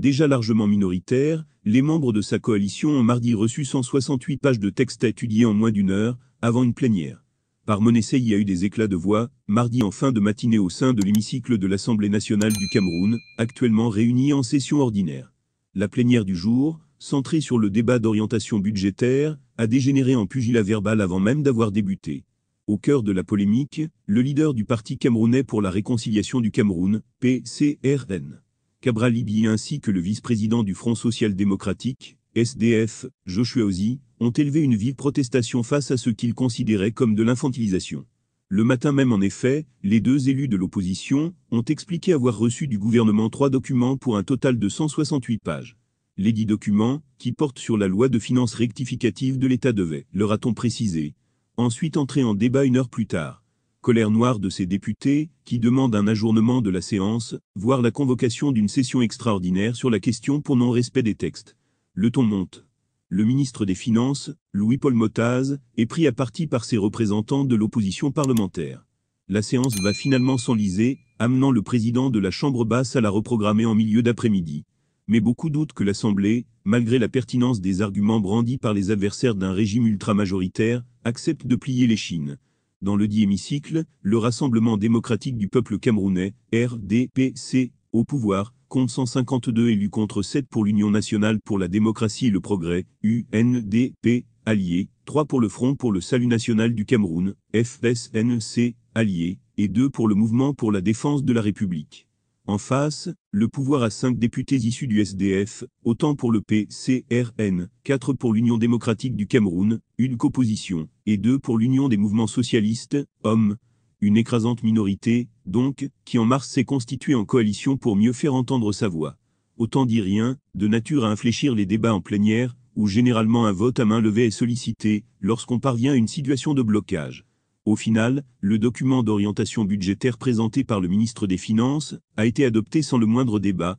Déjà largement minoritaire, les membres de sa coalition ont mardi reçu 168 pages de textes à étudier en moins d'une heure, avant une plénière. Par essai, il y a eu des éclats de voix, mardi en fin de matinée au sein de l'hémicycle de l'Assemblée nationale du Cameroun, actuellement réunie en session ordinaire. La plénière du jour, centrée sur le débat d'orientation budgétaire, a dégénéré en pugilat verbal avant même d'avoir débuté. Au cœur de la polémique, le leader du Parti camerounais pour la réconciliation du Cameroun, PCRN. Cabralibi ainsi que le vice-président du Front social-démocratique, SDF, Joshua Ozi, ont élevé une vive protestation face à ce qu'ils considéraient comme de l'infantilisation. Le matin même en effet, les deux élus de l'opposition ont expliqué avoir reçu du gouvernement trois documents pour un total de 168 pages. Les dix documents, qui portent sur la loi de finances rectificative de l'État devait, leur a-t-on précisé, ensuite entrer en débat une heure plus tard colère noire de ses députés, qui demandent un ajournement de la séance, voire la convocation d'une session extraordinaire sur la question pour non-respect des textes. Le ton monte. Le ministre des Finances, Louis-Paul Motaz, est pris à partie par ses représentants de l'opposition parlementaire. La séance va finalement s'enliser, amenant le président de la Chambre basse à la reprogrammer en milieu d'après-midi. Mais beaucoup doutent que l'Assemblée, malgré la pertinence des arguments brandis par les adversaires d'un régime ultramajoritaire, accepte de plier les chines dans le dit hémicycle, le Rassemblement démocratique du peuple camerounais, RDPC, au pouvoir, compte 152 élus contre 7 pour l'Union nationale pour la démocratie et le progrès, UNDP, allié, 3 pour le Front pour le salut national du Cameroun, FSNC, allié, et 2 pour le Mouvement pour la défense de la République. En face, le pouvoir a cinq députés issus du SDF, autant pour le PCRN, quatre pour l'Union démocratique du Cameroun, une coposition, et deux pour l'Union des mouvements socialistes, hommes, une écrasante minorité, donc, qui en mars s'est constituée en coalition pour mieux faire entendre sa voix. Autant dit rien, de nature à infléchir les débats en plénière, où généralement un vote à main levée est sollicité, lorsqu'on parvient à une situation de blocage. Au final, le document d'orientation budgétaire présenté par le ministre des Finances a été adopté sans le moindre débat,